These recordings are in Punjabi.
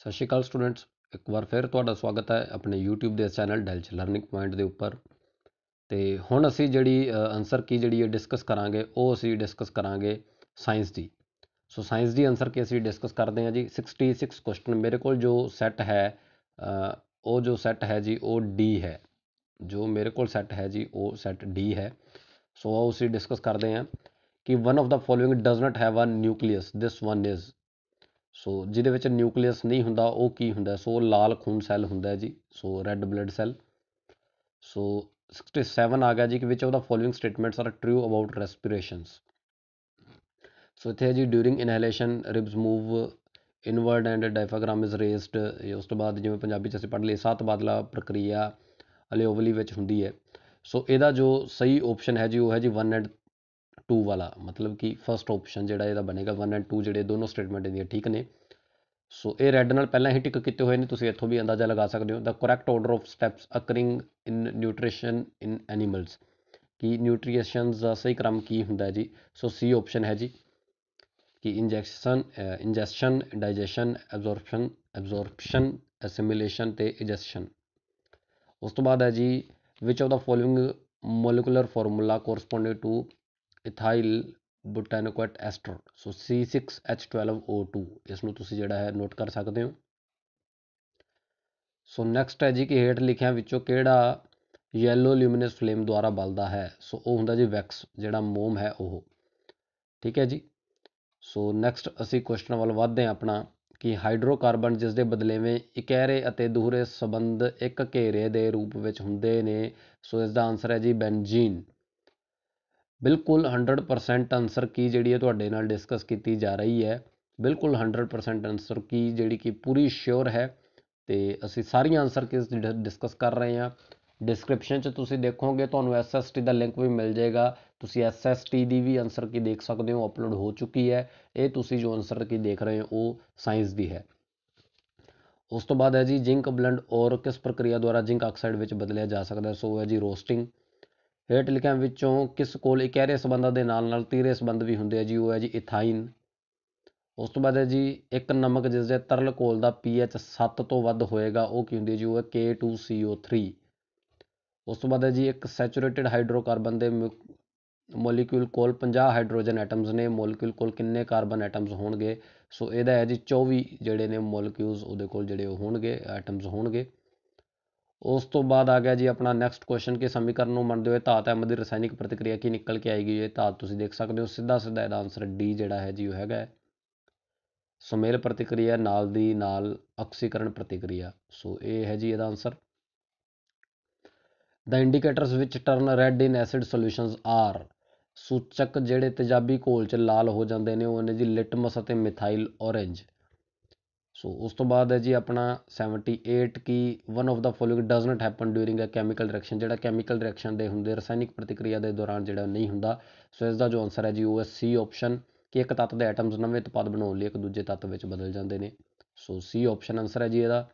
ਸਤਿ ਸ਼੍ਰੀ ਅਕਾਲ ਸਟੂਡੈਂਟਸ ਇੱਕ ਵਾਰ ਫਿਰ ਤੁਹਾਡਾ ਸਵਾਗਤ ਹੈ ਆਪਣੇ YouTube ਦੇ ਚੈਨਲ ਡੈਲਚ ਲਰਨਿੰਗ ਪੁਆਇੰਟ ਦੇ ਉੱਪਰ ਤੇ ਹੁਣ ਅਸੀਂ ਜਿਹੜੀ ਆਨਸਰ ਕੀ ਜਿਹੜੀ ਇਹ ਡਿਸਕਸ ਕਰਾਂਗੇ ਉਹ ਅਸੀਂ ਡਿਸਕਸ ਕਰਾਂਗੇ ਸਾਇੰਸ ਦੀ ਸੋ ਸਾਇੰਸ ਦੀ ਆਨਸਰ ਕੀ ਅਸੀਂ ਡਿਸਕਸ ਕਰਦੇ ਹਾਂ ਜੀ 66 ਕੁਐਸਚਨ ਮੇਰੇ ਕੋਲ ਜੋ ਸੈੱਟ ਹੈ ਉਹ ਜੋ ਸੈੱਟ ਹੈ ਜੀ ਉਹ D ਹੈ ਜੋ ਮੇਰੇ ਕੋਲ ਸੈੱਟ ਹੈ ਜੀ ਉਹ ਸੈੱਟ D ਹੈ ਸੋ ਉਹ ਅਸੀਂ ਡਿਸਕਸ ਕਰਦੇ ਹਾਂ ਕਿ one of the following does not have a nucleus this one is so ਜਿਹਦੇ ਵਿੱਚ ਨਿਊਕਲੀਅਸ ਨਹੀਂ ਹੁੰਦਾ ਉਹ ਕੀ ਹੁੰਦਾ ਸੋ ਲਾਲ ਖੂਨ ਸੈੱਲ ਹੁੰਦਾ ਜੀ so red blood cell so 67 ਆ ਗਿਆ ਜੀ ਕਿ ਵਿੱਚ ਉਹਦਾ following statements are true about respirations so ਇਥੇ ਜੀ during inhalation ribs move inward and diaphragm is raised ਉਸ ਤੋਂ ਬਾਅਦ ਜਿਵੇਂ ਪੰਜਾਬੀ ਚ ਅਸੀਂ ਪੜ੍ਹ ਲਏ ਸਾਤ ਬਦਲਾ ਪ੍ਰਕਿਰਿਆ ਅਲੀਓਵਲੀ ਵਿੱਚ ਹੁੰਦੀ ਹੈ ਸੋ ਇਹਦਾ ਜੋ ਸਹੀ ਆਪਸ਼ਨ ਹੈ ਜੀ ਉਹ ਹੈ ਜੀ 1 ਐਂਡ 2 ਵਾਲਾ ਮਤਲਬ ਕਿ ਫਸਟ ਆਪਸ਼ਨ ਜਿਹੜਾ ਇਹਦਾ ਬਣੇਗਾ 1 ਐਂਡ 2 ਜਿਹੜੇ ਦੋਨੋਂ ਸਟੇਟਮੈਂਟ ਇਹਦੀਆਂ ਠੀਕ ਨੇ ਸੋ ਇਹ ਰੈੱਡ ਨਾਲ ਪਹਿਲਾਂ ਹੀ ਟਿਕ ਕੀਤੇ ਹੋਏ ਨੇ ਤੁਸੀਂ ਇੱਥੋਂ ਵੀ ਅੰਦਾਜ਼ਾ ਲਗਾ ਸਕਦੇ ਹੋ the correct order of steps occurring in nutrition in animals ਕਿ ਨਿਊਟ੍ਰੀਸ਼ਨਸ ਦਾ ਸਹੀ ਕ੍ਰਮ ਕੀ ਹੁੰਦਾ ਜੀ ਸੋ ਸੀ ਆਪਸ਼ਨ ਹੈ ਜੀ ਕਿ ਇੰਜੈਕਸ਼ਨ ਇੰਜੈਸ਼ਨ ਡਾਈਜੈਸ਼ਨ ਐਬਜ਼ੋਰਪਸ਼ਨ ਐਬਜ਼ੋਰਪਸ਼ਨ ਐਸਿਮਿਲੇਸ਼ਨ ਤੇ ਇਜੈਸ਼ਨ ਉਸ ਤੋਂ ਬਾਅਦ ਹੈ ਜੀ which of the following molecular formula corresponding to ethyl butanoate ester so C6H12O2 ਇਸ ਨੂੰ ਤੁਸੀਂ ਜਿਹੜਾ ਹੈ ਨੋਟ ਕਰ ਸਕਦੇ ਹੋ ਸੋ ਨੈਕਸਟ ਹੈ ਜੀ ਕਿ ਹੇਠ ਲਿਖਿਆਂ ਵਿੱਚੋਂ ਕਿਹੜਾ ਯੈਲੋ luminous ਫਲੇਮ ਦੁਆਰਾ ਬਲਦਾ ਹੈ ਸੋ ਉਹ ਹੁੰਦਾ ਜੀ ਵੈਕਸ ਜਿਹੜਾ ਮੋਮ ਹੈ ਉਹ ਠੀਕ ਹੈ ਜੀ ਸੋ ਨੈਕਸਟ ਅਸੀਂ ਕੁਐਸਚਨ ਵੱਲ ਵਧਦੇ ਹਾਂ ਆਪਣਾ ਕਿ ਹਾਈਡਰੋਕਾਰਬਨ ਜਿਸ ਦੇ ਬਦਲੇਵੇਂ ਇਕਹਿਰੇ ਅਤੇ ਦੂਹਰੇ ਸੰਬੰਧ ਇੱਕ ਘੇਰੇ ਦੇ ਰੂਪ ਵਿੱਚ ਹੁੰਦੇ ਨੇ ਸੋ ਇਸ ਦਾ ਆਨਸਰ ਹੈ ਜੀ ਬੈਂਜੀਨ ਬਿਲਕੁਲ 100% ਆਨਸਰ ਕੀ ਜਿਹੜੀ ਹੈ ਤੁਹਾਡੇ ਨਾਲ ਡਿਸਕਸ ਕੀਤੀ ਜਾ ਰਹੀ ਹੈ ਬਿਲਕੁਲ 100% ਆਨਸਰ ਕੀ ਜਿਹੜੀ ਕਿ ਪੂਰੀ ਸ਼ੋਰ ਹੈ ਤੇ ਅਸੀਂ ਸਾਰੀਆਂ ਆਨਸਰ ਕਿਸ ਡਿਸਕਸ ਕਰ ਰਹੇ ਹਾਂ ਡਿਸਕ੍ਰਿਪਸ਼ਨ 'ਚ ਤੁਸੀਂ ਦੇਖੋਗੇ ਤੁਹਾਨੂੰ ਐਸਐਸਟੀ ਦਾ ਲਿੰਕ ਵੀ ਮਿਲ ਜਾਏਗਾ ਤੁਸੀਂ ਐਸਐਸਟੀ ਦੀ ਵੀ ਆਨਸਰ ਕੀ ਦੇਖ ਸਕਦੇ ਹੋ ਅਪਲੋਡ ਹੋ ਚੁੱਕੀ ਹੈ ਇਹ ਤੁਸੀਂ ਜੋ ਆਨਸਰ ਕੀ ਦੇਖ ਰਹੇ ਹੋ ਉਹ ਸਾਇੰਸ ਦੀ ਹੈ ਉਸ ਤੋਂ ਬਾਅਦ ਹੈ ਜੀ ਜ਼ਿੰਕ ਬਲੈਂਡ ਔਰ ਕਿਸ ਪ੍ਰਕਿਰਿਆ ਦੁਆਰਾ ਜ਼ਿੰਕ ਆਕਸਾਈਡ ਵਿੱਚ ਬਦਲਿਆ ਜਾ ਸਕਦਾ ਸੋ ਹੈ ਜੀ ਰੋਸਟਿੰਗ ਹੇਠ ਲਿਖਿਆਂ ਵਿੱਚੋਂ ਕਿਸ ਕੋਲ ਇਕਹਿਰੇ ਸੰਬੰਧਾਂ ਦੇ ਨਾਲ ਨਾਲ ਤੀਰੇ ਸੰਬੰਧ ਵੀ ਹੁੰਦੇ ਆ ਜੀ ਉਹ ਹੈ ਜੀ ਇਥਾਈਨ ਉਸ ਤੋਂ ਬਾਅਦ ਹੈ ਜੀ ਇੱਕ ਨਮਕ ਜਿਸ ਦੇ ਤਰਲ ਕੋਲ ਦਾ ਪੀਐਚ 7 ਤੋਂ ਵੱਧ ਹੋਏਗਾ ਉਹ ਕੀ ਹੁੰਦੀ ਹੈ ਜੀ ਉਹ ਹੈ K2CO3 ਉਸ ਤੋਂ ਬਾਅਦ ਹੈ ਜੀ ਇੱਕ ਸੈਚੂਰੇਟਿਡ ਹਾਈਡਰੋਕਾਰਬਨ ਦੇ ਮੋਲੀਕਿਊਲ ਕੋਲ 50 ਹਾਈਡਰੋਜਨ ਐਟਮਸ ਨੇ ਮੋਲੀਕਿਊਲ ਕੋਲ ਕਿੰਨੇ ਕਾਰਬਨ ਐਟਮਸ ਹੋਣਗੇ ਸੋ ਇਹਦਾ ਹੈ ਜੀ 24 ਜਿਹੜੇ ਨੇ ਮੋਲੀਕਿਊਲਸ ਉਹਦੇ ਕੋਲ ਜਿਹੜੇ ਹੋਣਗੇ ਐਟਮਸ ਹੋਣਗੇ ਉਸ ਤੋਂ ਬਾਅਦ ਆ ਗਿਆ ਜੀ ਆਪਣਾ ਨੈਕਸਟ ਕੁਐਸਚਨ ਕਿ ਸਮੀਕਰਨ ਨੂੰ ਮੰਨਦੇ ਹੋਏ ਧਾਤ ਐਮ ਦੀ ਰਸਾਇਣਿਕ ਪ੍ਰਤੀਕਿਰਿਆ ਕੀ ਨਿਕਲ ਕੇ ਆਏਗੀ ਇਹ ਧਾਤ ਤੁਸੀਂ ਦੇਖ ਸਕਦੇ ਹੋ ਸਿੱਧਾ ਸਿੱਧਾ ਇਹਦਾ ਆਨਸਰ ਡੀ ਜਿਹੜਾ ਹੈ ਜੀ ਉਹ ਹੈਗਾ ਸੁਮੇਲ ਪ੍ਰਤੀਕਿਰਿਆ ਨਾਲ ਦੀ ਨਾਲ ਆਕਸੀਕਰਨ ਪ੍ਰਤੀਕਿਰਿਆ ਸੋ ਇਹ ਹੈ ਜੀ ਇਹਦਾ answer the indicators which turn red in acid solutions are ਸੂਚਕ ਜਿਹੜੇ ਤੇਜ਼ਾਬੀ ਘੋਲ ਚ ਲਾਲ ਹੋ ਜਾਂਦੇ ਨੇ ਉਹ ਨੇ ਜੀ ਲਿਟਮਸ ਅਤੇ ਮਿਥਾਈਲ ਔਰੇਂਜ ਸੋ ਉਸ ਤੋਂ ਬਾਅਦ ਹੈ ਜੀ ਆਪਣਾ 78 ਕੀ one of the following does not happen during a chemical reaction ਜਿਹੜਾ ਕੈਮੀਕਲ ਰਿਐਕਸ਼ਨ ਦੇ ਹੁੰਦੇ ਰਸਾਇਣਿਕ ਪ੍ਰਤੀਕਿਰਿਆ ਦੇ ਦੌਰਾਨ ਜਿਹੜਾ ਨਹੀਂ ਹੁੰਦਾ ਸੋ ਇਸ ਦਾ ਜੋ ਆਨਸਰ ਹੈ ਜੀ ਉਹ ਹੈ ਸੀ ਆਪਸ਼ਨ ਕਿ ਇੱਕ ਤੱਤ ਦੇ ਐਟਮਸ ਨਵੇਂ ਉਤਪਾਦ ਬਣਾਉਣ ਲਈ ਇੱਕ ਦੂਜੇ ਤੱਤ ਵਿੱਚ ਬਦਲ ਜਾਂਦੇ ਨੇ ਸੋ ਸੀ ਆਪਸ਼ਨ ਆਨਸਰ ਹੈ ਜੀ ਇਹਦਾ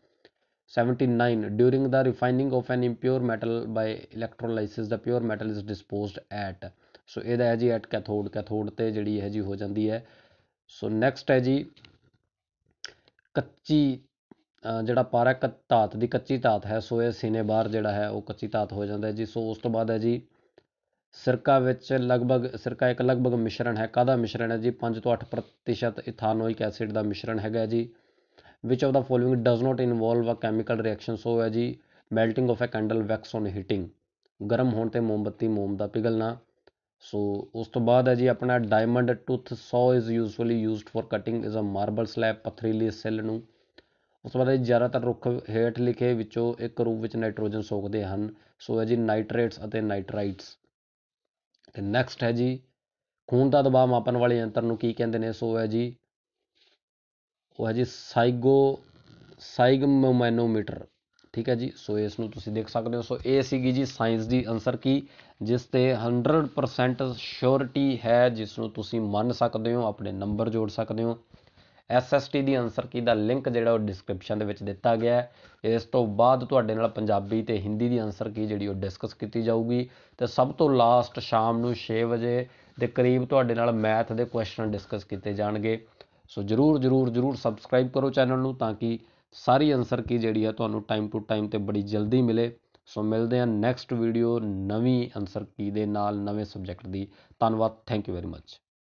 79 during the refining of an impure metal by electrolysis the pure metal is disposed at so ਇਹਦਾ ਹੈ ਜੀ ਐਟ ਕੈਥੋਡ ਕੈਥੋਡ ਤੇ ਜਿਹੜੀ ਹੈ ਜੀ ਹੋ ਜਾਂਦੀ ਹੈ ਸੋ ਨੈਕਸਟ ਹੈ ਜੀ ਕੱਚੀ ਜਿਹੜਾ ਪਾਰਾ ਇੱਕ ਧਾਤ ਦੀ ਕੱਚੀ ਧਾਤ ਹੈ ਸੋ ਇਹ ਸੀਨੇ ਬਾਹਰ ਜਿਹੜਾ ਹੈ ਉਹ ਕੱਚੀ ਧਾਤ ਹੋ ਜਾਂਦਾ ਹੈ ਜੀ ਸੋ ਉਸ ਤੋਂ ਬਾਅਦ ਹੈ ਜੀ ਸਿਰਕਾ ਵਿੱਚ ਲਗਭਗ ਸਿਰਕਾ ਇੱਕ ਲਗਭਗ ਮਿਸ਼ਰਣ ਹੈ ਕਾਹਦਾ ਮਿਸ਼ਰਣ ਹੈ ਜੀ 5 ਤੋਂ 8% ਇਥਾਨੋਇਕ ਐਸਿਡ ਦਾ ਮਿਸ਼ਰਣ ਹੈਗਾ ਜੀ which of the following does not involve a chemical reaction so ਹੈ ਜੀ melting of a candle wax on heating ਗਰਮ ਹੋਣ ਤੇ ਮੋਮਬੱਤੀ ਮੋਮ ਦਾ ਪਿਘਲਣਾ ਸੋ ਉਸ ਤੋਂ ਬਾਅਦ ਹੈ ਜੀ ਆਪਣਾ diamond tooth saw is usually used for cutting is a marble slab ਪਥਰੀਲੀ ਸੈੱਲ ਨੂੰ ਉਸ ਤੋਂ ਬਾਅਦ ਜ਼ਿਆਦਾਤਰ ਰੁੱਖ ਹੇਠ ਲਿਖੇ ਵਿੱਚੋਂ ਇੱਕ ਰੂਪ ਵਿੱਚ ਨਾਈਟ੍ਰੋਜਨ ਸੋਖਦੇ ਹਨ ਸੋ ਹੈ ਜੀ ਨਾਈਟ੍ਰੇਟਸ ਅਤੇ ਨਾਈਟ੍ਰਾਈਟਸ ਤੇ ਨੈਕਸਟ ਹੈ ਜੀ ਖੂਨ ਦਾ ਦਬਾਅ ਮਾਪਣ ਵਾਲੇ ਯੰਤਰ ਨੂੰ ਕੀ ਕਹਿੰਦੇ ਨੇ ਸੋ ਹੈ ਜੀ ਉਹ ਹੈ ਜੀ ਸਾਈਗੋ ਸਾਈਗਮੋਮੈਨੋਮੀਟਰ ਠੀਕ ਹੈ ਜੀ ਸੋ ਇਸ ਨੂੰ ਤੁਸੀਂ ਦੇਖ ਸਕਦੇ ਹੋ ਸੋ ਇਹ ਸੀਗੀ ਜੀ ਸਾਇੰਸ ਦੀ ਆਨਸਰ ਕੀ ਜਿਸ ਤੇ 100% ਸ਼ੋਰਟੀ ਹੈ ਜਿਸ ਨੂੰ ਤੁਸੀਂ ਮੰਨ ਸਕਦੇ ਹੋ ਆਪਣੇ ਨੰਬਰ ਜੋੜ ਸਕਦੇ ਹੋ ਐਸਐਸਟੀ ਦੀ ਆਨਸਰ ਕੀ ਦਾ ਲਿੰਕ ਜਿਹੜਾ ਉਹ ਡਿਸਕ੍ਰਿਪਸ਼ਨ ਦੇ ਵਿੱਚ ਦਿੱਤਾ ਗਿਆ ਹੈ ਇਸ ਤੋਂ ਬਾਅਦ ਤੁਹਾਡੇ ਨਾਲ ਪੰਜਾਬੀ ਤੇ ਹਿੰਦੀ ਦੀ ਆਨਸਰ ਕੀ ਜਿਹੜੀ ਉਹ ਡਿਸਕਸ ਕੀਤੀ ਜਾਊਗੀ ਤੇ ਸਭ ਤੋਂ ਲਾਸਟ ਸ਼ਾਮ ਨੂੰ 6 ਵਜੇ ਦੇ ਕਰੀਬ ਤੁਹਾਡੇ ਨਾਲ ਮੈਥ ਦੇ ਕੁਐਸਚਨ ਡਿਸਕਸ ਕੀਤੇ ਜਾਣਗੇ ਸੋ ਜਰੂਰ ਜਰੂਰ ਜਰੂਰ ਸਬਸਕ੍ਰਾਈਬ ਕਰੋ ਚੈਨਲ ਨੂੰ ਤਾਂ ਕਿ ਸਾਰੀ ਆਨਸਰ ਕੀ ਜਿਹੜੀ ਆ ਤੁਹਾਨੂੰ ਟਾਈਮ ਟੂ ਟਾਈਮ ਤੇ ਬੜੀ ਜਲਦੀ ਮਿਲੇ ਸੋ ਮਿਲਦੇ ਆ ਨੈਕਸਟ ਵੀਡੀਓ ਨਵੀਂ ਆਨਸਰ ਕੀ ਦੇ ਨਾਲ ਨਵੇਂ ਸਬਜੈਕਟ ਦੀ ਧੰਨਵਾਦ ਥੈਂਕ ਯੂ ਵੈਰੀ ਮੱਚ